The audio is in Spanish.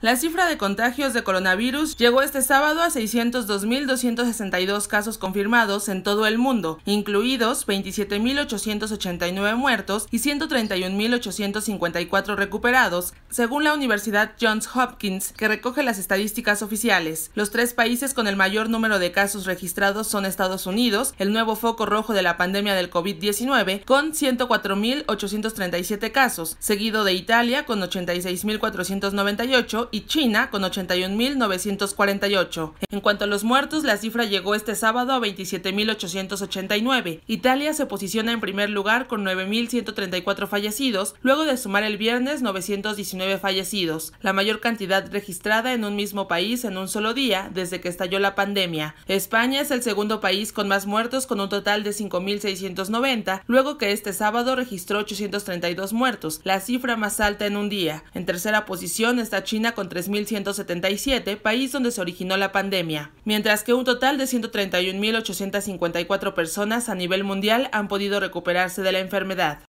La cifra de contagios de coronavirus llegó este sábado a 602.262 casos confirmados en todo el mundo, incluidos 27.889 muertos y 131.854 recuperados, según la Universidad Johns Hopkins, que recoge las estadísticas oficiales. Los tres países con el mayor número de casos registrados son Estados Unidos, el nuevo foco rojo de la pandemia del COVID-19, con 104.837 casos, seguido de Italia con 86.498 y China con 81.948. En cuanto a los muertos, la cifra llegó este sábado a 27.889. Italia se posiciona en primer lugar con 9.134 fallecidos, luego de sumar el viernes 919 fallecidos, la mayor cantidad registrada en un mismo país en un solo día desde que estalló la pandemia. España es el segundo país con más muertos con un total de 5.690, luego que este sábado registró 832 muertos, la cifra más alta en un día. En tercera posición está China con 3.177, país donde se originó la pandemia, mientras que un total de 131.854 personas a nivel mundial han podido recuperarse de la enfermedad.